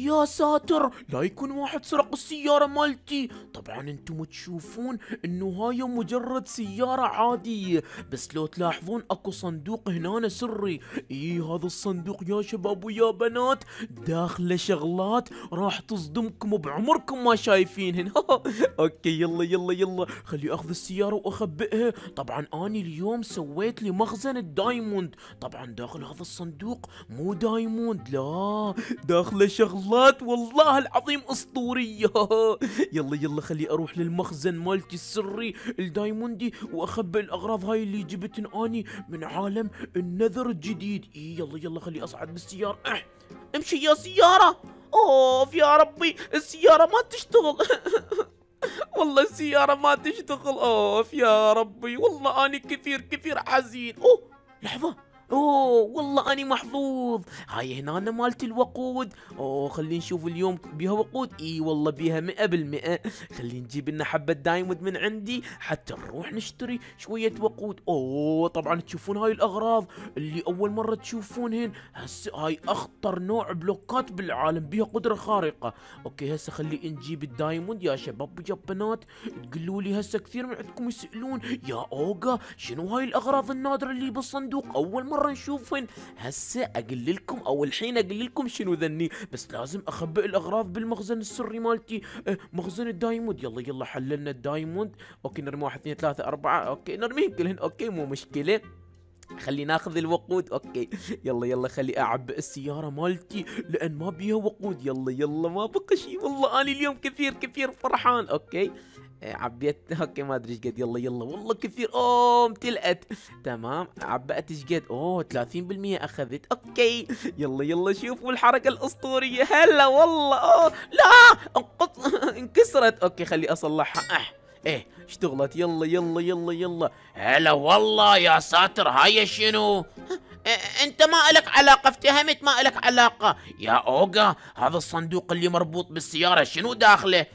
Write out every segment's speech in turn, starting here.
يا ساتر لا يكون واحد سرق السيارة مالتي طبعا انتم تشوفون انه هاي مجرد سيارة عادية بس لو تلاحظون اكو صندوق هنا سري اي هذا الصندوق يا شباب ويا بنات داخله شغلات راح تصدمكم بعمركم ما هنا اوكي يلا يلا يلا خلي اخذ السيارة واخبئها طبعا اني اليوم سويت لي مخزن الدايموند طبعا داخل هذا الصندوق مو دايموند لا داخله شغلات شغلات والله العظيم اسطورية يلا يلا خلي اروح للمخزن مالتي السري الدايموندي واخبي الاغراض هاي اللي جبتن اني من عالم النذر الجديد إيه يلا يلا خلي اصعد بالسيارة أح. امشي يا سيارة اوف يا ربي السيارة ما تشتغل والله السيارة ما تشتغل اوف يا ربي والله اني كثير كثير حزين اوه لحظة اوه والله اني محظوظ هاي هنا أنا مالت الوقود اوه خلينا نشوف اليوم بيها وقود اي والله بيها 100% خلينا نجيب لنا حبه دايموند من عندي حتى نروح نشتري شويه وقود اوه طبعا تشوفون هاي الاغراض اللي اول مره تشوفونهن هسه هاي اخطر نوع بلوكات بالعالم بيها قدره خارقه اوكي هسه خلي نجيب الدايموند يا شباب وجبنات تقولوا لي هسه كثير من عندكم يسالون يا اوغا شنو هاي الاغراض النادره اللي بالصندوق اول مره مره نشوفن هسه اقول لكم او الحين اقول لكم شنو ذني بس لازم اخبئ الاغراض بالمخزن السري مالتي أه مخزن الدايموند يلا يلا حللنا الدايموند اوكي نرمي واحد اثنين ثلاثه اربعه اوكي نرميهم كلهن اوكي مو مشكله خلي ناخذ الوقود اوكي يلا يلا خلي اعبئ السياره مالتي لان ما بيها وقود يلا يلا ما بقى شيء والله انا اليوم كثير كثير فرحان اوكي إيه، عبيت اوكي ما ادري ايش قد يلا يلا والله كثير اوه امتلأت تمام عبأت ايش قد اوه 30% اخذت اوكي يلا يلا شوفوا الحركه الاسطوريه هلا والله اوه لا انقط انكسرت اوكي خلي اصلحها أح. ايه اشتغلت يلا يلا يلا يلا هلا والله يا ساتر هاي شنو إيه، انت ما لك علاقه افتهمت ما لك علاقه يا اوغا هذا الصندوق اللي مربوط بالسياره شنو داخله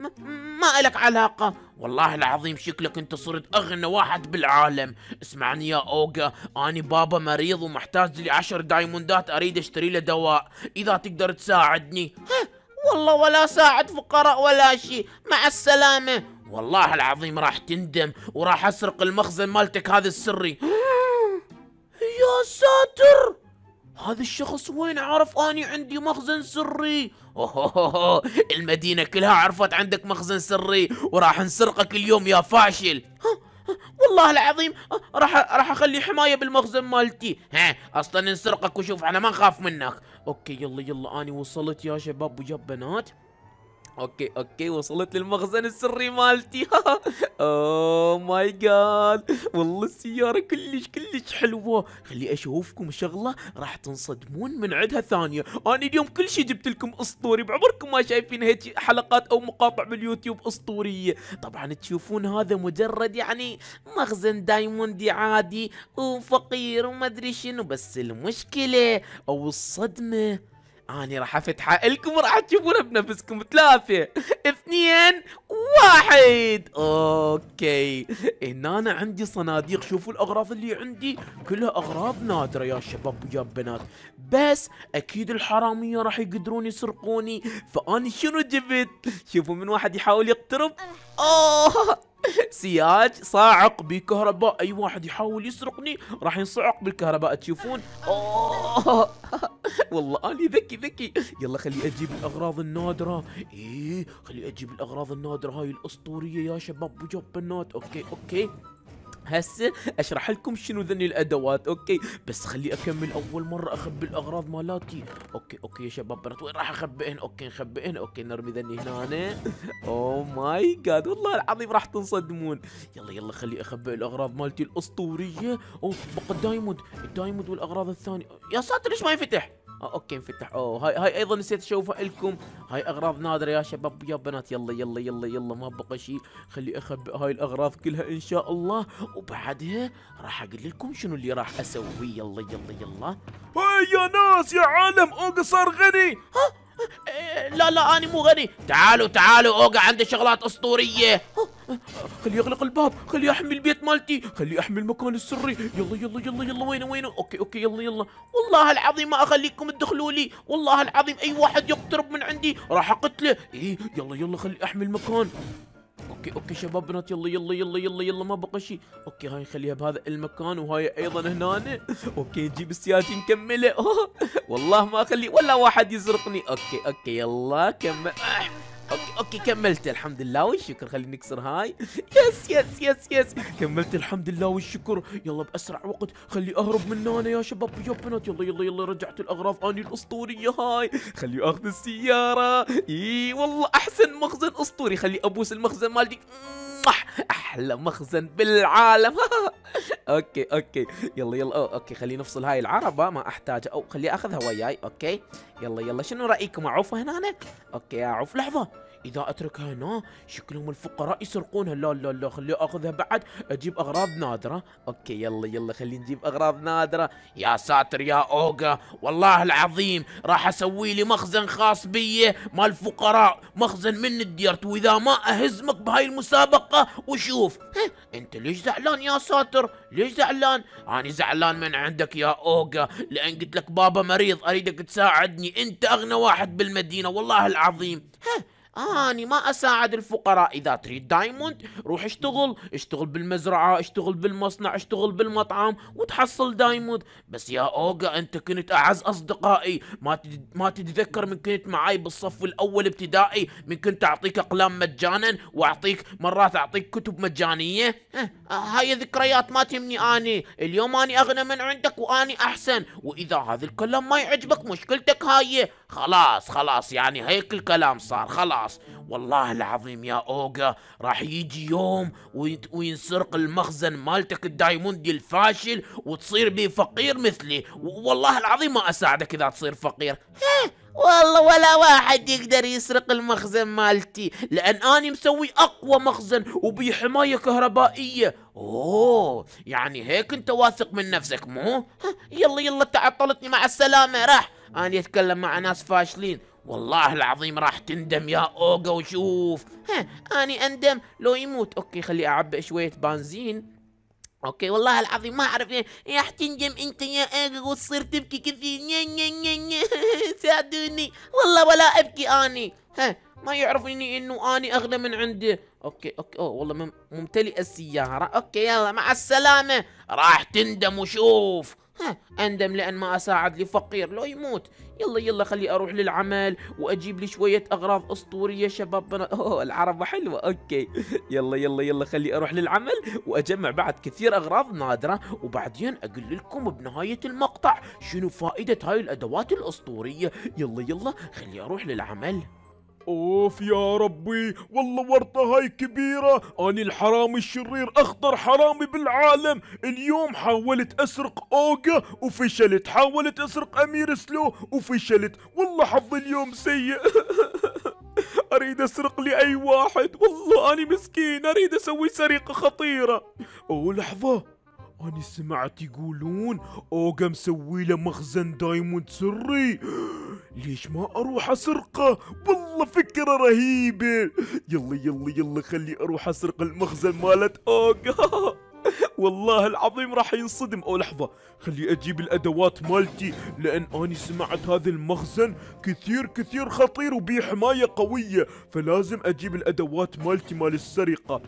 ما إلك علاقة والله العظيم شكلك انت صرت اغنى واحد بالعالم اسمعني يا اوغا اني بابا مريض ومحتاج لي عشر دايموندات اريد اشتري له دواء اذا تقدر تساعدني والله ولا ساعد فقراء ولا شيء مع السلامة والله العظيم راح تندم وراح اسرق المخزن مالتك هذا السري يا ساتر هذا الشخص وين عرف اني عندي مخزن سري أوهوهوهو المدينة كلها عرفت عندك مخزن سري وراح نسرقك اليوم يا فاشل والله العظيم راح راح اخلي حمايه بالمخزن مالتي ها اصلا نسرقك وشوف انا ما نخاف منك اوكي يلا يلا اني وصلت يا شباب ويا بنات اوكي اوكي وصلت للمخزن السري مالتي اوه ماي جاد والله السيارة كلش كلش حلوة خلي اشوفكم شغلة راح تنصدمون من عندها ثانية انا اليوم كل شيء جبت لكم اسطوري بعمركم ما شايفين هيك حلقات او مقاطع باليوتيوب اسطورية طبعا تشوفون هذا مجرد يعني مخزن دايموندي عادي وفقير وما ادري شنو بس المشكلة او الصدمة اني راح افتح الكم راح تشوفونه بنفسكم ثلاثة اثنين واحد اوكي هنا أنا عندي صناديق شوفوا الاغراض اللي عندي كلها اغراض نادرة يا شباب ويا بنات بس اكيد الحرامية راح يقدرون يسرقوني فاني شنو جبت شوفوا من واحد يحاول يقترب اوه سياج صاعق بكهرباء اي واحد يحاول يسرقني راح ينصعق بالكهرباء تشوفون اوه والله اني ذكي ذكي يلا خلي اجيب الاغراض النادره ايه خلي اجيب الاغراض النادره هاي الاسطوريه يا شباب بنات اوكي اوكي هسه اشرح لكم شنو ذني الادوات اوكي بس خلي اكمل اول مره اخبي الاغراض مالاتي اوكي اوكي يا شباب بنات وين راح اخبئهن اوكي نخبئهن اوكي نرمي ذني هنا او ماي جاد والله العظيم راح تنصدمون يلا يلا خلي اخبئ الاغراض مالتي الاسطوريه او بقى الدايموند الدايموند والاغراض الثانيه يا ساتر ليش ما ينفتح آه اوكي انفتح اوه هاي هاي ايضا نسيت اشوفها لكم هاي اغراض نادره يا شباب يا بنات يلا يلا يلا يلا ما بقى شيء خلي اخبئ هاي الاغراض كلها ان شاء الله وبعدها راح اقول لكم شنو اللي راح اسويه يلا يلا يلا هاي يا ناس يا عالم اقصر غني ها إيه، لا لا أنا مو غني تعالوا تعالوا أوقع عندي شغلات أسطورية خليه يغلق الباب خليه احمي البيت مالتي خليه احمي المكان السري يلا يلا يلا يلا وين وين اوكي اوكي يلا يلا والله العظيم ما اخليكم تدخلوا لي والله العظيم اي واحد يقترب من عندي راح اقتله ايه يلا يلا خلي احمي المكان اوكي اوكي شباب بنات يلا يلا يلا يلا يلا ما بقى شيء اوكي هاي نخليها بهذا المكان وهاي ايضا هنا اوكي نجيب السيارتي نكمله والله ما اخلي ولا واحد يسرقني اوكي اوكي يلا كمل اوكي اوكي كملت الحمد لله والشكر خلينا نكسر هاي يس يس يس يس كملت الحمد لله والشكر يلا باسرع وقت خلي اهرب من هنا يا شباب يا بنات يلا يلا يلا رجعت الاغراض اني الاسطوريه هاي خلي اخذ السياره اي والله احسن مخزن اسطوري خلي ابوس المخزن مالتي صح احلى مخزن بالعالم اوكي اوكي يلا يلا أو اوكي خليني نفصل هاي العربه ما احتاجها او خلي اخذها وياي اوكي يلا يلا شنو رايكم اعوفه هنا اوكي اعوف لحظه اذا اتركها هنا شكلهم الفقراء يسرقونها لا لا لا خلي اخذها بعد اجيب اغراض نادره اوكي يلا يلا خلي نجيب اغراض نادره يا ساتر يا اوغا والله العظيم راح اسوي لي مخزن خاص بي مال الفقراء مخزن من الديرت واذا ما اهزمك بهاي المسابقه وشوف انت ليش زعلان يا ساتر ليش زعلان انا زعلان من عندك يا اوغا لان قلت لك بابا مريض اريدك تساعدني انت اغنى واحد بالمدينه والله العظيم ها آه أنا ما أساعد الفقراء إذا تريد دايموند روح اشتغل اشتغل بالمزرعة اشتغل بالمصنع اشتغل بالمطعم وتحصل دايموند بس يا أوغا أنت كنت أعز أصدقائي ما ما تتذكر من كنت معاي بالصف الأول ابتدائي من كنت أعطيك أقلام مجانا وأعطيك مرات أعطيك كتب مجانية إيه، هاي ذكريات ما تهمني أني اليوم أني أغنى من عندك وأني أحسن وإذا هذا الكلام ما يعجبك مشكلتك هاي خلاص خلاص يعني هيك الكلام صار خلاص خلاص والله العظيم يا اوغا راح يجي يوم وينسرق المخزن مالتك الدايموندي الفاشل وتصير بي فقير مثلي والله العظيم ما اساعدك اذا تصير فقير والله ولا واحد يقدر يسرق المخزن مالتي لان اني مسوي اقوى مخزن وبي حمايه كهربائيه اوه يعني هيك انت واثق من نفسك مو يلا يلا تعطلتني مع السلامه راح اني اتكلم مع ناس فاشلين والله العظيم راح تندم يا اوغا وشوف ها اني اندم لو يموت اوكي خلي اعبئ شويه بنزين اوكي والله العظيم ما اعرف راح إيه. تندم انت يا اغر وتصير تبكي كثير ني ني ني ساعدوني والله ولا ابكي اني ها ما يعرفني انه اني اغلى من عنده اوكي اوكي اوه والله ممتلئ السياره اوكي يلا مع السلامه راح تندم وشوف ها أندم لأن ما أساعد لفقير لو يموت يلا يلا خلي أروح للعمل وأجيب لي شوية أغراض أسطورية شبابنا أوه العربة حلوة أوكي يلا يلا يلا خلي أروح للعمل وأجمع بعد كثير أغراض نادرة وبعدين أقول لكم بنهاية المقطع شنو فائدة هاي الأدوات الأسطورية يلا يلا خلي أروح للعمل اوف يا ربي والله ورطة هاي كبيرة اني الحرامي الشرير اخطر حرامي بالعالم اليوم حاولت اسرق اوجا وفشلت حاولت اسرق امير سلو وفشلت والله حظي اليوم سيء اريد اسرق لي اي واحد والله اني مسكين اريد اسوي سرقة خطيرة او لحظة أنا سمعت يقولون أوغا مسوي له مخزن دايموند سري ليش ما أروح أسرقه والله فكرة رهيبة يلا يلا يلا خلي أروح أسرق المخزن مالت أوغا والله العظيم راح ينصدم او لحظه خلي اجيب الادوات مالتي لان اني سمعت هذا المخزن كثير كثير خطير وبيه حمايه قويه فلازم اجيب الادوات مالتي مال السرقه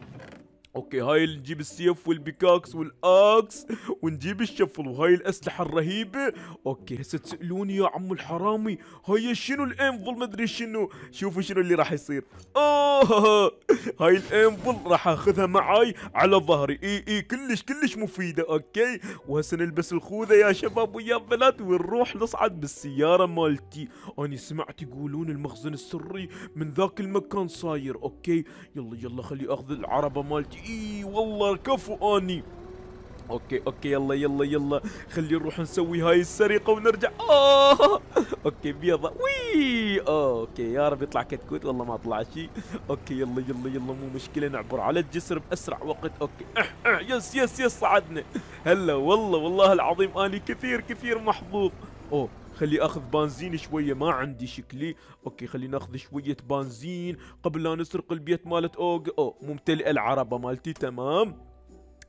اوكي هاي نجيب السيف والبيكاكس والاكس ونجيب الشفل وهاي الاسلحه الرهيبه اوكي هسه تسالوني يا عم الحرامي هاي شنو الانفل ما ادري شنو شوفوا شنو اللي راح يصير اوه هاي الانفل راح اخذها معاي على ظهري اي اي كلش كلش مفيده اوكي وهسه نلبس الخوذه يا شباب ويا بنات ونروح نصعد بالسياره مالتي اني سمعت يقولون المخزن السري من ذاك المكان صاير اوكي يلا يلا خلي اخذ العربه مالتي اي والله كفو اني اوكي اوكي يلا يلا يلا خلي نروح نسوي هاي السرقه ونرجع اه اوكي بيضه وي اوكي يا رب يطلع كتكوت والله ما طلع شيء اوكي يلا يلا يلا مو مشكله نعبر على الجسر باسرع وقت اوكي اح اح يس يس يس صعدنا هلا والله والله العظيم اني كثير كثير محظوظ اوه خلي اخذ بنزين شويه ما عندي شكلي اوكي خلي ناخذ شويه بنزين قبل لا نسرق البيت مالت اوغ او ممتلئه العربه مالتي تمام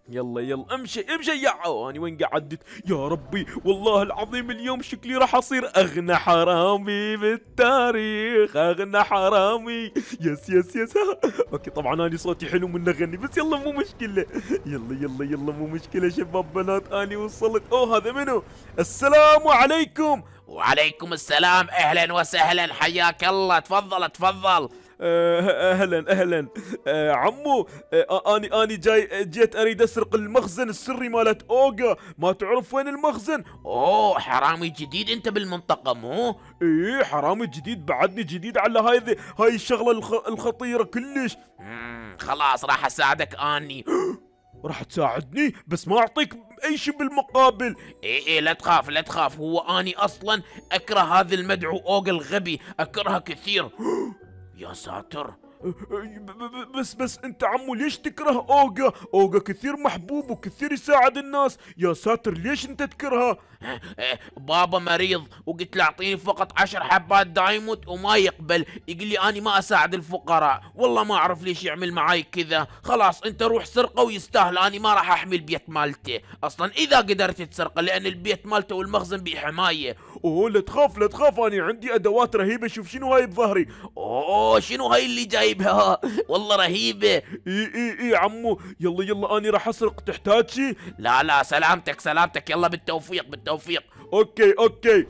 يلا يلا امشي امشي يا عواني وين قعدت يا ربي والله العظيم اليوم شكلي راح اصير اغنى حرامي بالتاريخ اغنى حرامي يس يس يس اوكي طبعا انا صوتي حلو من اغني بس يلا مو مشكله يلا يلا يلا مو مشكله شباب بنات اني وصلت اوه هذا منو السلام عليكم وعليكم السلام اهلا وسهلا حياك الله تفضل تفضل آه، اهلا اهلا آه، عمو آه، اني اني جاي جيت اريد اسرق المخزن السري مالت اوغا ما تعرف وين المخزن اوه حرامي جديد انت بالمنطقه مو ايه حرامي جديد بعدني جديد على هاي هاي الشغله الخطيره كلش خلاص راح اساعدك اني راح تساعدني بس ما اعطيك اي شيء بالمقابل اي اي لا تخاف لا تخاف هو اني اصلا اكره هذا المدعو اوغا الغبي اكرهه كثير يا ساتر بس بس انت عمو ليش تكره اوجا اوجا كثير محبوب وكثير يساعد الناس يا ساتر ليش انت تكرهه بابا مريض وقلت له اعطيني فقط عشر حبات دايموند وما يقبل يقول لي اني ما اساعد الفقراء والله ما اعرف ليش يعمل معاي كذا خلاص انت روح سرقه ويستاهل اني ما راح احمي البيت مالته اصلا اذا قدرت تسرقه لان البيت مالته والمخزن بحمايه اوه لا تخاف لا تخاف انا عندي ادوات رهيبه شوف شنو هاي بظهري اوه شنو هاي اللي جايبها والله رهيبه اي اي اي عمو يلا يلا انا راح اسرق تحتاج شي لا لا سلامتك سلامتك يلا بالتوفيق بالتوفيق اوكي اوكي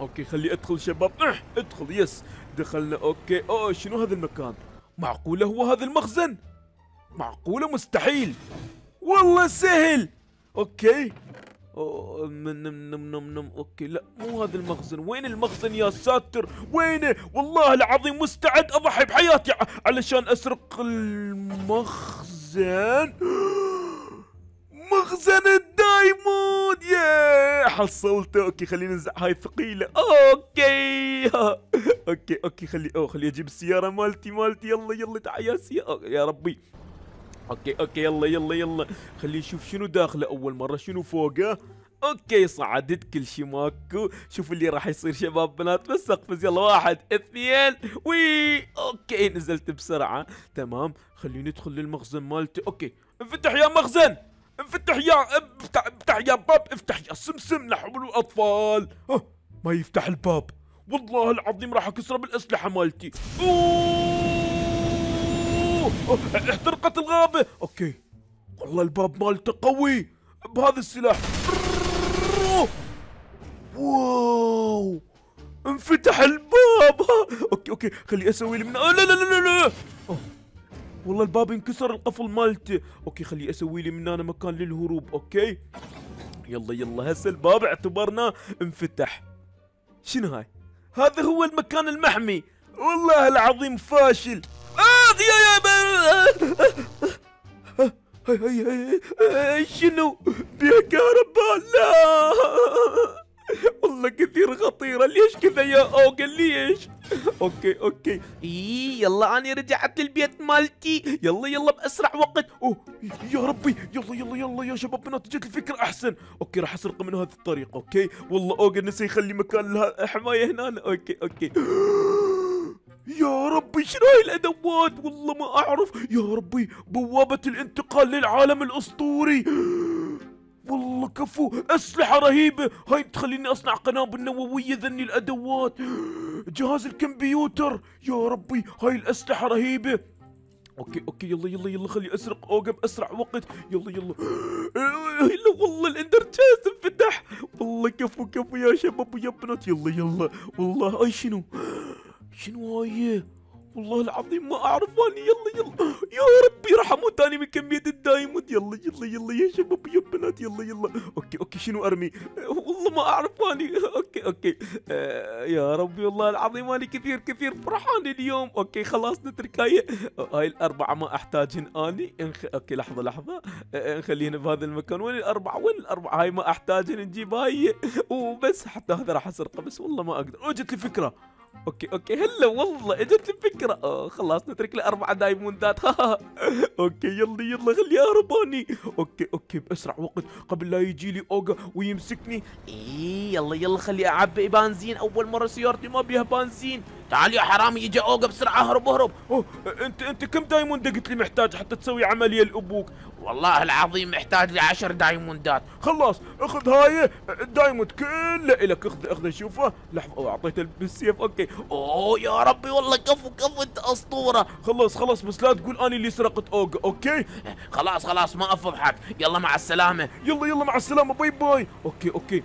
اوكي خلي ادخل شباب اه ادخل يس دخلنا اوكي اوه شنو هذا المكان معقوله هو هذا المخزن معقوله مستحيل والله سهل اوكي من نم نم نم نم اوكي لا مو هذا المخزن وين المخزن يا ساتر وينه والله العظيم مستعد اضحي بحياتي علشان اسرق المخزن مخزن الدايموند يا حصلته اوكي خلينا ننزع هاي ثقيله اوكي اوكي اوكي خلي او خلي اجيب السياره مالتي مالتي يلا يلا تعال يا ربي اوكي اوكي يلا يلا يلا خلينا نشوف شنو داخله اول مره شنو فوقه اوكي صعدت كل شيء ماكو شوف اللي راح يصير شباب بنات بس اقفز يلا واحد اثنين وي اوكي نزلت بسرعه تمام خليني ندخل للمخزن مالتي اوكي انفتح يا مخزن انفتح يا افتح, افتح يا باب افتح يا سمسم لا الاطفال أه، ما يفتح الباب والله العظيم راح اكسره بالاسلحه مالتي اوه أوه, احترقت الغابة أوكي والله الباب مالته قوي بهذا السلاح واو انفتح الباب اوكي اوكي خلي اسوي لي من آه، لا لا لا لا والله الباب انكسر القفل مالته اوكي خلي اسوي لي من هنا مكان للهروب اوكي يلا يلا هسه الباب اعتبرناه انفتح شنو هاي هذا هو المكان المحمي والله العظيم فاشل آه. يا يا شنو يا كهرباء لا والله كثير خطيرة ليش كذا يا أوغل ليش أوكي أوكي اي يلا أنا رجعت للبيت مالتي يلا يلا بأسرع وقت أوه يا ربي يلا يلا يلا يا شباب بنات جت الفكرة أحسن أوكي راح أسرقه من هذا الطريق أوكي والله أوغل نسي يخلي مكان لها حماية هنا أوكي أوكي يا ربي هاي الادوات والله ما اعرف يا ربي بوابة الانتقال للعالم الاسطوري والله كفو اسلحة رهيبة هاي تخليني اصنع قنابل نووية ذني الادوات جهاز الكمبيوتر يا ربي هاي الاسلحة رهيبة اوكي اوكي يلا يلا يلا خلي اسرق اوقع باسرع وقت يلا يلا يلا والله الاندر تشيست انفتح والله كفو كفو يا شباب ويا بنات يلا يلا والله اي شنو شنو هاي والله العظيم ما اعرف انا يلا يلا يا ربي راح اموت انا من كميه الدايموند يلا يلا يلا يا شباب يا بنات يلا يلا اوكي اوكي شنو ارمي والله ما اعرف انا اوكي اوكي آه، يا ربي والله العظيم انا كثير كثير فرحان اليوم اوكي خلاص نترك هاي هاي الاربعه ما احتاجهن اني انخ... اوكي لحظه لحظه آه نخليهن بهذا المكان وين الاربعه وين الاربعه هاي ما احتاجهن نجيب هاي وبس حتى هذا راح اسرقه بس والله ما اقدر اجت لي فكره اوكي اوكي هلا والله اجت الفكره آه خلاص نترك لي اربع دايموندات اوكي يلا يلا خليه هرباني اوكي اوكي باسرع وقت قبل لا يجي لي اوجا ويمسكني ايه يلا يلا خلي اعبي بنزين اول مره سيارتي ما بيها بنزين تعال يا حرامي يجي اوقف بسرعه اهرب اهرب أوه. انت انت كم دايموند قلت لي محتاج حتى تسوي عمليه لابوك والله العظيم محتاج لي 10 دايموندات خلاص اخذ هاي الدايموند كله لك اخذ اخذ شوفه لحظه اعطيته بالسيف اوكي اوه يا ربي والله كفو كفو انت اسطوره خلاص خلاص بس لا تقول اني اللي سرقت اوجا اوكي خلاص خلاص ما افضحك يلا مع السلامه يلا يلا مع السلامه باي باي اوكي اوكي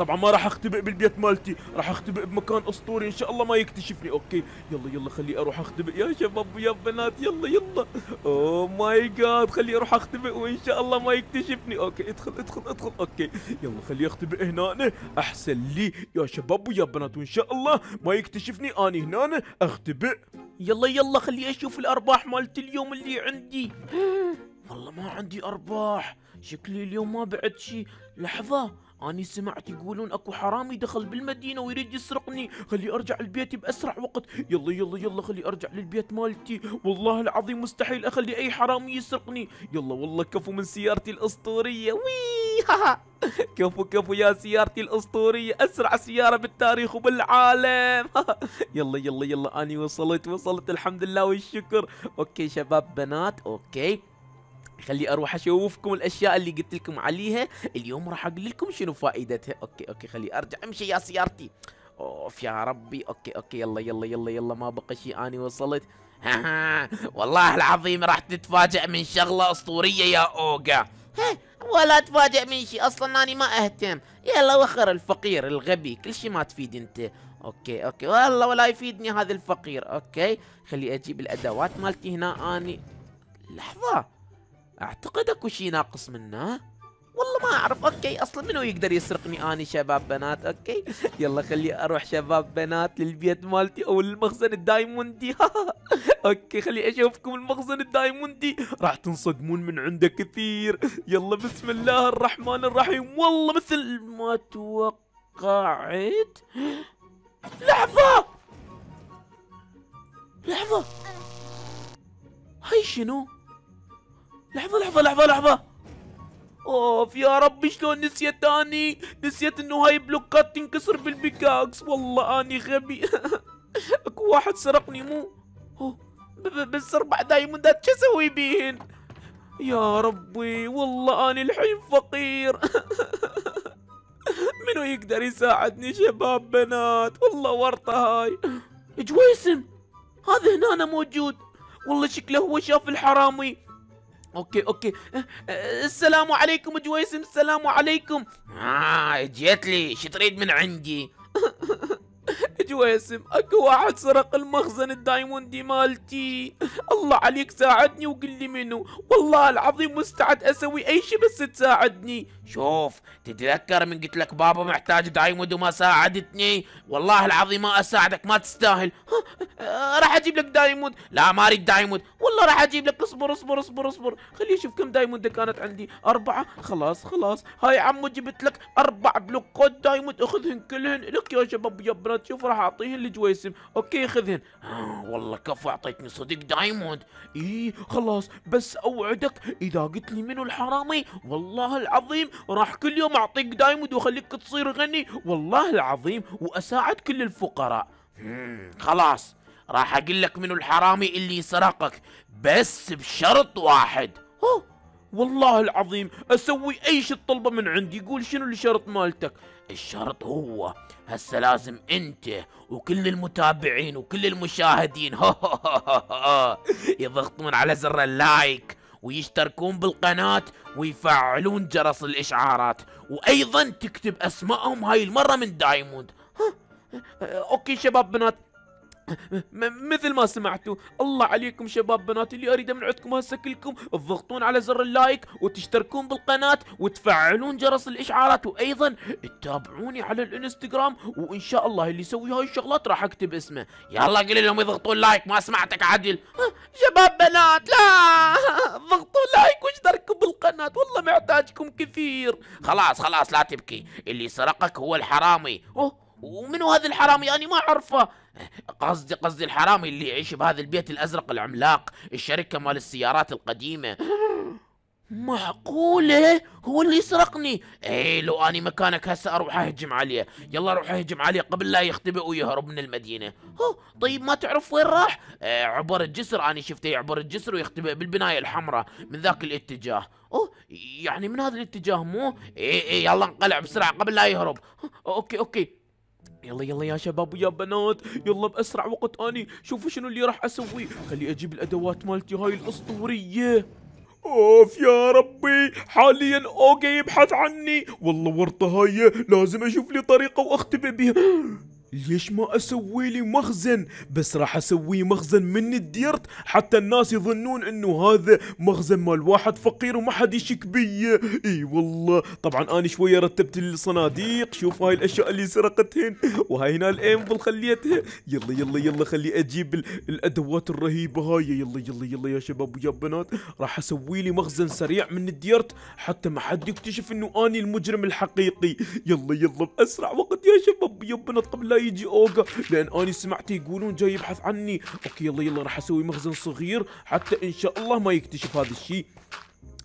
طبعا ما راح اختبئ بالبيت مالتي راح اختبئ بمكان اسطوري ان شاء الله ما يكتشفني اوكي يلا يلا خلي اروح اختبئ يا شباب ويا بنات يلا يلا اوه ماي جاد خلي اروح اختبئ وان شاء الله ما يكتشفني اوكي ادخل ادخل ادخل اوكي يلا خلي اختبئ هنا احسن لي يا شباب ويا بنات وان شاء الله ما يكتشفني اني هنا اختبئ يلا يلا خلي اشوف الارباح مالت اليوم اللي عندي والله ما عندي ارباح شكلي اليوم ما بعد شي لحظة أني سمعت يقولون أكو حرامي دخل بالمدينة ويريد يسرقني خلي أرجع البيت بأسرع وقت يلا يلا يلا خلي أرجع للبيت مالتي والله العظيم مستحيل أخلي أي حرامي يسرقني يلا والله كفو من سيارتي الأسطورية وي كفو كفو يا سيارتي الأسطورية أسرع سيارة بالتاريخ وبالعالم يلا يلا يلا أني وصلت وصلت الحمد لله والشكر أوكي شباب بنات أوكي خلي اروح اشوفكم الاشياء اللي قلت لكم عليها اليوم راح اقول لكم شنو فائدتها اوكي اوكي خلي ارجع امشي يا سيارتي اوف يا ربي اوكي اوكي يلا يلا يلا يلا ما بقى شيء اني وصلت ها والله العظيم راح تتفاجئ من شغله اسطوريه يا اوجا ولا تفاجئ من شيء اصلا اني ما اهتم يلا وخر الفقير الغبي كل شيء ما تفيد انت اوكي اوكي والله ولا يفيدني هذا الفقير اوكي خلي اجيب الادوات مالتي هنا اني لحظه اعتقد اكو شي ناقص منه والله ما اعرف اوكي اصلا منو يقدر يسرقني اني شباب بنات اوكي يلا خلي اروح شباب بنات للبيت مالتي او المخزن الدايموندي اوكي خلي اشوفكم المخزن الدايموندي راح تنصدمون من عنده كثير يلا بسم الله الرحمن الرحيم والله مثل ما توقعت لحظة لحظة هاي شنو لحظة لحظة لحظة لحظة اوف يا ربي شلون نسيت اني نسيت انه هاي بلوكات تنكسر بالبيكاكس والله اني غبي اكو واحد سرقني مو بس اربع دايموندات شو اسوي بيهن يا ربي والله اني الحين فقير منو يقدر يساعدني شباب بنات والله ورطة هاي جويسم هذا هنا أنا موجود والله شكله هو شاف الحرامي اوكي اوكي السلام عليكم جويسم السلام عليكم اه جيت لي شو تريد من عندي جواسم اكو واحد سرق المخزن الدايموندي مالتي الله عليك ساعدني وقل لي منو والله العظيم مستعد اسوي اي شيء بس تساعدني شوف تتذكر من قلت لك بابا محتاج دايموند وما ساعدتني والله العظيم ما اساعدك ما تستاهل راح اجيب لك دايموند لا ما اريد دايموند والله راح اجيب لك اصبر اصبر اصبر اصبر خليني اشوف كم دايموند كانت عندي اربعة خلاص خلاص هاي عمو جبت لك اربع بلوكات دايموند اخذهن كلهن لك يا شباب يا بنات شوف راح راح اعطيهن لجويسم اوكي خذهن آه، والله كفو اعطيتني صديق دايموند اي خلاص بس اوعدك اذا قلت لي منو الحرامي والله العظيم راح كل يوم اعطيك دايموند واخليك تصير غني والله العظيم واساعد كل الفقراء خلاص راح اقول لك منو الحرامي اللي سرقك بس بشرط واحد أوه. والله العظيم اسوي اي شيء تطلبه من عندي يقول شنو الشرط مالتك الشرط هو هسه لازم انت وكل المتابعين وكل المشاهدين يضغطون على زر اللايك ويشتركون بالقناة ويفعلون جرس الإشعارات وأيضا تكتب أسمائهم هاي المرة من دايموند اوكي شباب بنات مثل ما سمعتوا الله عليكم شباب بنات اللي اريده من عندكم هسه كلكم تضغطون على زر اللايك وتشتركون بالقناة وتفعلون جرس الاشعارات وايضا تتابعوني على الانستغرام وان شاء الله اللي يسوي هاي الشغلات راح اكتب اسمه يلا قل لهم يضغطون لايك ما سمعتك عدل شباب بنات لا ضغطوا لايك واشتركوا بالقناة والله محتاجكم كثير خلاص خلاص لا تبكي اللي سرقك هو الحرامي اوه ومنو هذا الحرامي أنا ما أعرفه قصدي قصدي الحرامي اللي يعيش بهذا البيت الأزرق العملاق الشركة مال السيارات القديمة معقولة هو اللي يسرقني اي لو اني مكانك هسه اروح اهجم عليه يلا روح اهجم عليه قبل لا يختبئ ويهرب من المدينة هو طيب ما تعرف وين راح آه عبر الجسر اني شفته يعبر الجسر ويختبئ بالبناية الحمراء من ذاك الاتجاه اوه يعني من هذا الاتجاه مو اي اي يلا انقلع بسرعة قبل لا يهرب اوكي اوكي يلا يلا يا شباب ويا بنات يلا باسرع وقت اني شوفوا شنو اللي راح اسويه خلي اجيب الادوات مالتي هاي الاسطوريه اوف يا ربي حاليا اوجا يبحث عني والله ورطه هاي لازم اشوف لي طريقه واختبئ بها ليش ما اسوي لي مخزن بس راح اسوي مخزن من الديرت حتى الناس يظنون انه هذا مخزن مال واحد فقير وما حد يشك بي اي والله طبعا انا شويه رتبت الصناديق شوف هاي الاشياء اللي سرقتهن وهاي هنا الانفل خليتها يلا يلا يلا خلي اجيب الادوات الرهيبه هاي يلا يلا يلا يا شباب ويا بنات راح اسوي لي مخزن سريع من الديرت حتى ما حد يكتشف انه اني المجرم الحقيقي يلا يلا باسرع وقت يا شباب ويا بنات قبل لا يجي اوغا لان اني سمعته يقولون جاي يبحث عني اوكي يلا يلا راح اسوي مخزن صغير حتى ان شاء الله ما يكتشف هذا الشيء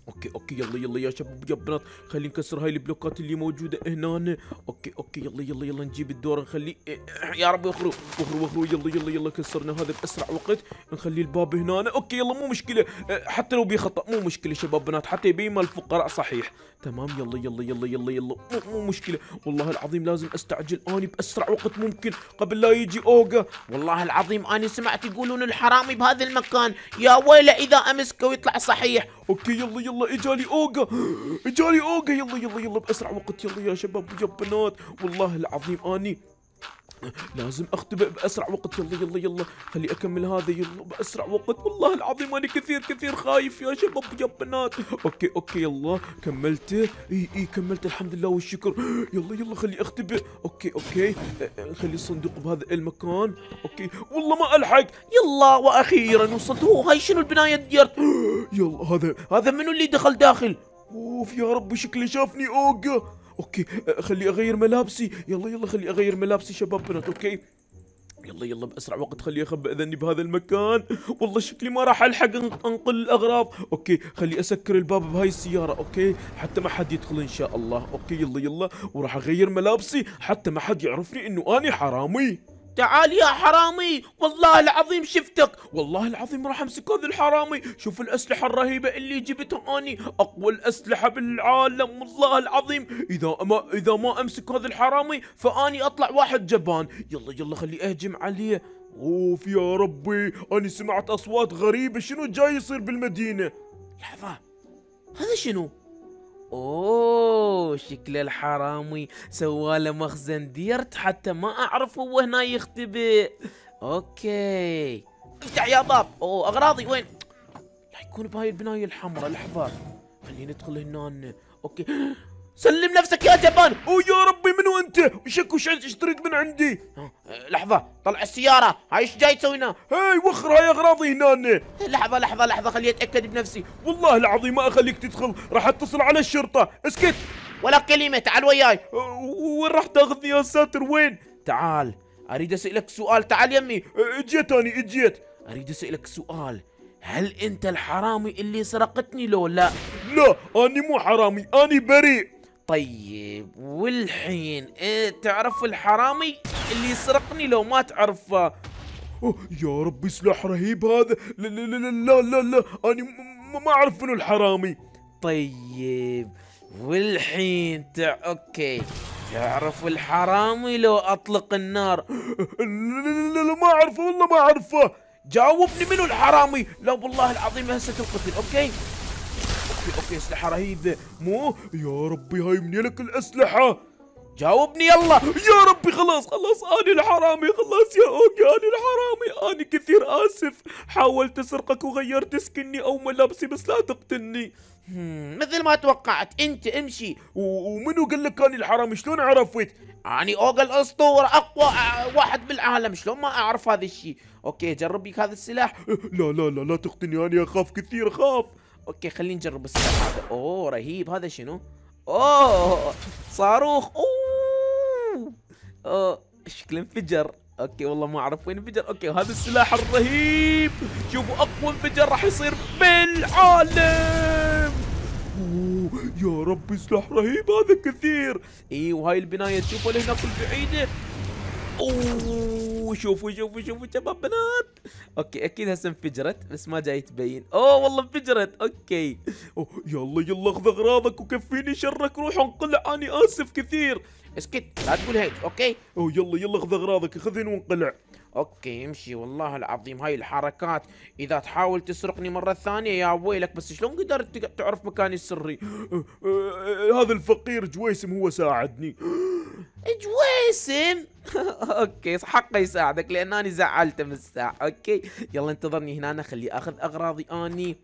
اوكي اوكي يلا يلا يا شباب يا بنات خلينا نكسر هاي البلوكات اللي موجوده هنا اوكي اوكي يلا يلا يلا نجيب الدور نخلي يا رب اخرو اخرو اخرو يلا يلا يلا كسرنا هذا باسرع وقت نخلي الباب هنا اوكي يلا مو مشكله حتى لو خطا مو مشكله شباب بنات حتى مال الفقراء صحيح تمام يلا يلا يلا يلا يلا مو, مو مشكله والله العظيم لازم استعجل اني باسرع وقت ممكن قبل لا يجي اوغا والله العظيم انا سمعت يقولون الحرامي بهذا المكان يا ويله اذا امسكه ويطلع صحيح اوكي يلا يلا يلا اجاني اوجا اجاني اوجا يلا يلا يلا باسرع وقت يلا يا شباب يا بنات والله العظيم اني لازم اختبئ باسرع وقت يلا يلا يلا خلي اكمل هذا يلا باسرع وقت والله العظيم انا كثير كثير خايف يا شباب يا بنات اوكي اوكي يلا كملته اي اي كملت الحمد لله والشكر يلا يلا خلي اختبئ اوكي اوكي خلي الصندوق بهذا المكان اوكي والله ما الحق يلا واخيرا وصلت هو هاي شنو البنايه ديرت يلا هذا هذا منو اللي دخل داخل اوف يا رب شكله شافني اوقه اوكي خلي اغير ملابسي يلا يلا خلي اغير ملابسي شباب بنات اوكي يلا يلا باسرع وقت خلي اخبئ اذني بهذا المكان والله شكلي ما راح الحق انقل الاغراض اوكي خلي اسكر الباب بهاي السياره اوكي حتى ما حد يدخل ان شاء الله اوكي يلا يلا وراح اغير ملابسي حتى ما حد يعرفني انه اني حرامي تعال يا حرامي والله العظيم شفتك والله العظيم راح امسك هذا الحرامي شوف الاسلحه الرهيبه اللي جبتها اني اقوى الاسلحه بالعالم والله العظيم اذا ما اذا ما امسك هذا الحرامي فاني اطلع واحد جبان يلا يلا خلي اهجم عليه اوف يا ربي انا سمعت اصوات غريبه شنو جاي يصير بالمدينه لحظه هذا شنو اوه شكل الحرامي سواله مخزن ديرت حتى ما اعرف هو هنا يختبئ اوكي افتح يا باب اوه اغراضي وين لا يكون بهاي البنايه الحمراء لحظه خلينا ندخل هنا اوكي سلم نفسك يا جبان ويا ربي منو انت وشك وش ايش تريد من عندي أه، لحظه طلع السياره هاي ايش جاي تسوي هنا هاي وخر هاي اغراضي هنا لحظه لحظه لحظه خليني اتاكد بنفسي والله العظيم ما اخليك تدخل راح اتصل على الشرطه اسكت ولا كلمه تعال وياي أه، وين راح تاخذني يا ساتر وين تعال اريد اسالك سؤال تعال يمي أه، اجيت اني اجيت اريد اسالك سؤال هل انت الحرامي اللي سرقتني لو لا لا اني مو حرامي اني بريء طيب والحين إيه تعرف الحرامي اللي يسرقني لو ما تعرفه يا ربي سلاح رهيب هذا لا لا لا لا لا, لا. أنا ما أعرف منو الحرامي طيب والحين تع... أوكي تعرف الحرامي لو أطلق النار لا لا لا ما أعرفه والله ما أعرفه جاوبني منو الحرامي لا والله العظيم هسه تنقتل أوكي اوكي اوكي اسلحه رهيبه مو يا ربي هاي منين لك الاسلحه جاوبني يلا يا ربي خلاص خلاص اني الحرامي خلاص يا أوكي اني الحرامي اني كثير آسف حاولت أسرقك وغيرت سكني أو ملابسي بس لا تقتلني مثل ما توقعت أنت امشي ومنو قال لك اني الحرامي شلون عرفت اني أوغا الأسطورة أقوى واحد بالعالم شلون ما أعرف هذا الشيء أوكي جرب لك هذا السلاح لا لا لا لا تقتلني اني أخاف كثير أخاف اوكي خلينا نجرب السلاح هذا اوه رهيب هذا شنو اوه صاروخ اوه اوه شكله انفجر اوكي والله ما اعرف وين انفجر اوكي وهذا السلاح الرهيب شوفوا اقوى انفجر راح يصير بالعالم أوه. يا ربي سلاح رهيب هذا كثير اي وهاي البنايه تشوفوا اللي هناك البعيده اوه شوفوا شوفوا شوفوا شباب بنات اوكي اكيد هسه انفجرت بس ما جاي تبين اوه والله انفجرت اوكي أوه يلا يلا خذ اغراضك وكفيني شرك روح انقلع انا اسف كثير اسكت لا تقول هيك اوكي اوه يلا يلا خذ اغراضك خذين وانقلع اوكي امشي والله العظيم هاي الحركات اذا تحاول تسرقني مره ثانيه يا ويلك بس شلون قدرت تعرف مكاني السري هذا الفقير جويسم هو ساعدني جويسم اوكي حقه يساعدك لان انا زعلته من الساعه اوكي يلا انتظرني هنا خلي اخذ اغراضي اني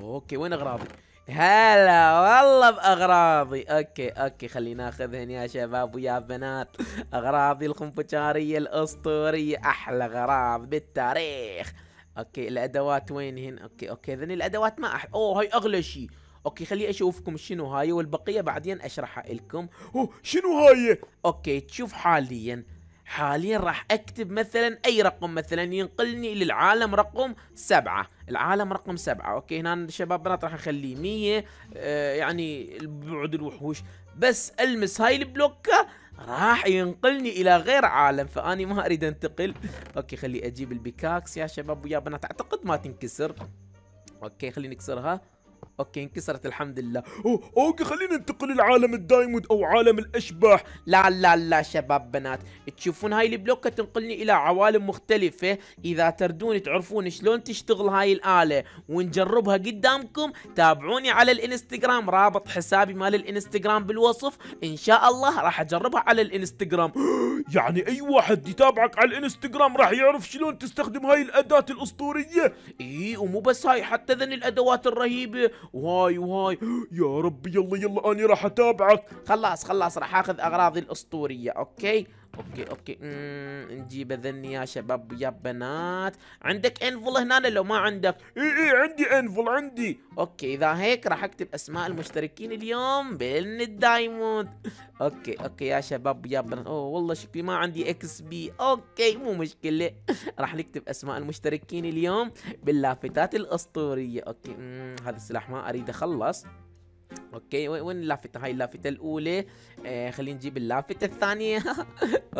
اوكي وين اغراضي هلا والله باغراضي اوكي اوكي خلينا ناخذهن يا شباب ويا بنات اغراضي الخنفشاريه الاسطوريه احلى غراض بالتاريخ اوكي الادوات وين هن اوكي اوكي ذن الادوات ما أح... اوه هاي اغلى شيء اوكي خلي اشوفكم شنو هاي والبقيه بعدين اشرحها لكم اوه شنو هاي اوكي تشوف حاليا حاليا راح اكتب مثلا اي رقم مثلا ينقلني للعالم رقم سبعة العالم رقم سبعة اوكي هنا شباب بنات راح اخليه مية آه يعني بعد الوحوش بس المس هاي البلوكة راح ينقلني الى غير عالم فاني ما اريد انتقل اوكي خلي اجيب البيكاكس يا شباب ويا بنات اعتقد ما تنكسر اوكي خليني نكسرها اوكي انكسرت الحمد لله أوه اوكي خلينا ننتقل لعالم الدايموند او عالم الاشباح لا لا لا شباب بنات تشوفون هاي البلوكه تنقلني الى عوالم مختلفه اذا تردون تعرفون شلون تشتغل هاي الاله ونجربها قدامكم تابعوني على الانستغرام رابط حسابي مال الانستغرام بالوصف ان شاء الله راح اجربها على الانستغرام يعني اي واحد يتابعك على الانستغرام راح يعرف شلون تستخدم هاي الاداه الاسطوريه اي ومو بس هاي حتى ذن الادوات الرهيبه وهاي وهاي يا ربي يلا يلا انا راح اتابعك خلاص خلاص راح اخذ اغراضي الاسطوريه اوكي اوكي اوكي نجيب ذني يا شباب يا بنات عندك انفل هنا لو ما عندك اي اي عندي انفل عندي اوكي اذا هيك راح اكتب اسماء المشتركين اليوم بين الدايموند اوكي اوكي يا شباب يا بنات اوه والله شكلي ما عندي اكس بي اوكي مو مشكله راح نكتب اسماء المشتركين اليوم باللافتات الاسطوريه اوكي هذا السلاح ما اريد اخلص اوكي وين اللافتة هاي اللافتة الاولى آه خلينا نجيب اللافتة الثانية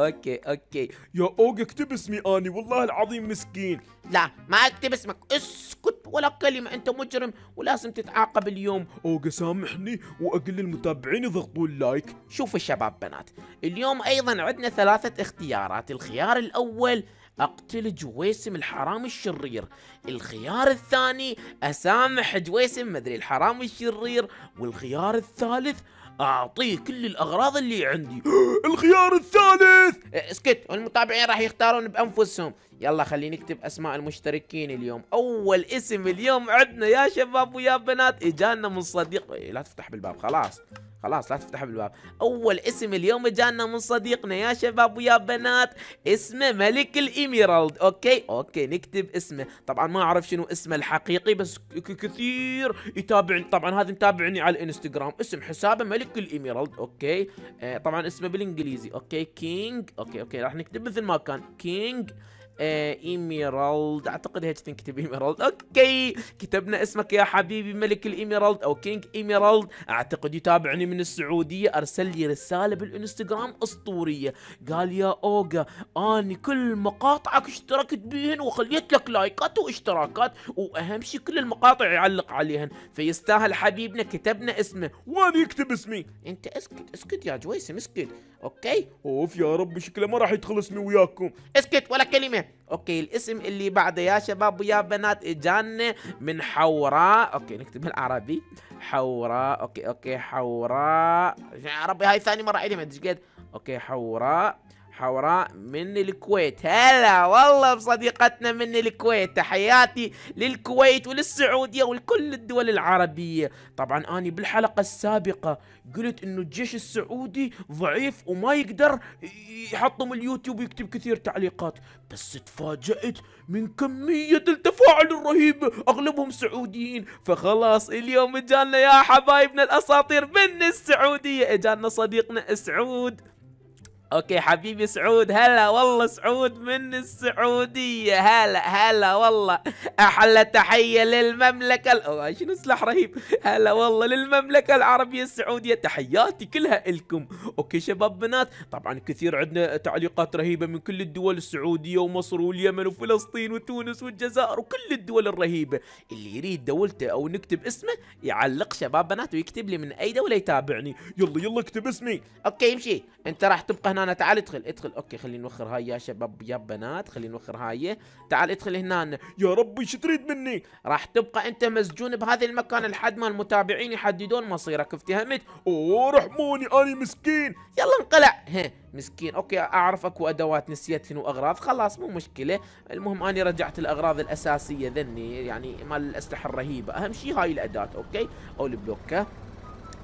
اوكي اوكي يا اوج اكتب اسمي اني والله العظيم مسكين لا ما اكتب اسمك اسكت ولا كلمة انت مجرم ولازم تتعاقب اليوم اوج سامحني واقل المتابعين يضغطوا اللايك شوفوا الشباب بنات اليوم ايضا عندنا ثلاثة اختيارات الخيار الاول أقتل جويسم الحرام الشرير الخيار الثاني أسامح جويسم مدري الحرام الشرير والخيار الثالث اعطيه كل الاغراض اللي عندي الخيار الثالث إيه، اسكت المتابعين راح يختارون بانفسهم يلا خلينا نكتب اسماء المشتركين اليوم اول اسم اليوم عندنا يا شباب ويا بنات اجانا من صديق إيه، لا تفتح بالباب خلاص خلاص لا تفتح بالباب اول اسم اليوم اجانا من صديقنا يا شباب ويا بنات اسمه ملك الايميرالد اوكي اوكي نكتب اسمه طبعا ما اعرف شنو اسمه الحقيقي بس كثير يتابعني طبعا هذا متابعني على الانستغرام اسم حسابه ملك الاميرالد اوكي آه طبعا اسمه بالانجليزي اوكي كينج اوكي اوكي راح نكتب مثل ما كان كينج آه، ايميرالد اعتقد هيك تنكتب ايميرالد اوكي كتبنا اسمك يا حبيبي ملك الايميرالد او كينج ايميرالد اعتقد يتابعني من السعوديه ارسل لي رساله بالانستغرام اسطوريه قال يا اوجا اني كل مقاطعك اشتركت بيهن وخليت لك لايكات واشتراكات واهم شيء كل المقاطع يعلق عليهن فيستاهل حبيبنا كتبنا اسمه وين يكتب اسمي انت اسكت اسكت يا جويسم اسكت اوكي اوف يا رب شكله ما راح يتخلصني وياكم اسكت ولا كلمه إيه؟ اوكي الاسم اللي بعده يا شباب ويا بنات اجانا من حوراء اوكي نكتب بالعربي حوراء اوكي اوكي حوراء يا ربي هاي ثاني مره علي ما ادري اوكي حوراء حوراء من الكويت هلا والله بصديقتنا من الكويت تحياتي للكويت وللسعودية ولكل الدول العربية طبعا أنا بالحلقة السابقة قلت أنه الجيش السعودي ضعيف وما يقدر يحطم اليوتيوب ويكتب كثير تعليقات بس تفاجأت من كمية التفاعل الرهيبة أغلبهم سعوديين فخلاص اليوم اجانا يا حبايبنا الأساطير من السعودية اجانا صديقنا سعود اوكي حبيبي سعود هلا والله سعود من السعودية هلا هلا والله احلى تحية للمملكة اوه شنو سلاح رهيب هلا والله للمملكة العربية السعودية تحياتي كلها الكم اوكي شباب بنات طبعا كثير عندنا تعليقات رهيبة من كل الدول السعودية ومصر واليمن وفلسطين وتونس والجزائر وكل الدول الرهيبة اللي يريد دولته او نكتب اسمه يعلق شباب بنات ويكتب لي من اي دولة يتابعني يلا يلا اكتب اسمي اوكي امشي انت راح تبقى هنا هنا تعال ادخل ادخل اوكي خلينا نوخر هاي يا شباب يا بنات خلينا نوخر هاي تعال ادخل هنا يا ربي شو تريد مني راح تبقى انت مسجون بهذا المكان لحد ما المتابعين يحددون مصيرك افتهمت اوه رحموني انا مسكين يلا انقلع مسكين اوكي اعرف اكو ادوات شنو واغراض خلاص مو مشكله المهم اني رجعت الاغراض الاساسيه ذني يعني مال الاسلحه الرهيبه اهم شيء هاي الاداه اوكي او البلوكه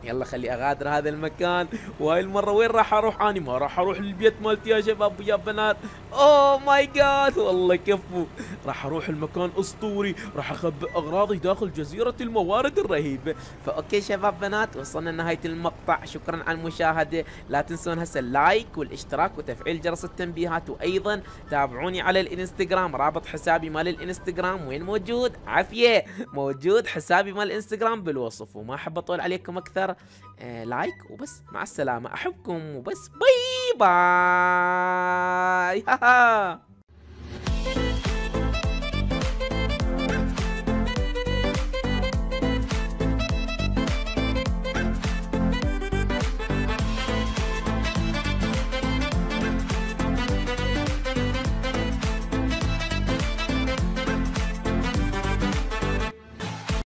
يلا خلي اغادر هذا المكان وهاي المره وين راح اروح انا ما راح اروح للبيت مالتي يا شباب يا بنات اوه ماي جاد والله كفو راح اروح المكان اسطوري راح اخبئ اغراضي داخل جزيره الموارد الرهيبه فاوكي شباب بنات وصلنا لنهايه المقطع شكرا على المشاهده لا تنسون هسه اللايك والاشتراك وتفعيل جرس التنبيهات وايضا تابعوني على الانستغرام رابط حسابي مال الانستغرام وين موجود عافيه موجود حسابي مال الانستغرام بالوصف وما احب اطول عليكم اكثر آه لايك وبس مع السلامة أحبكم وبس باي باي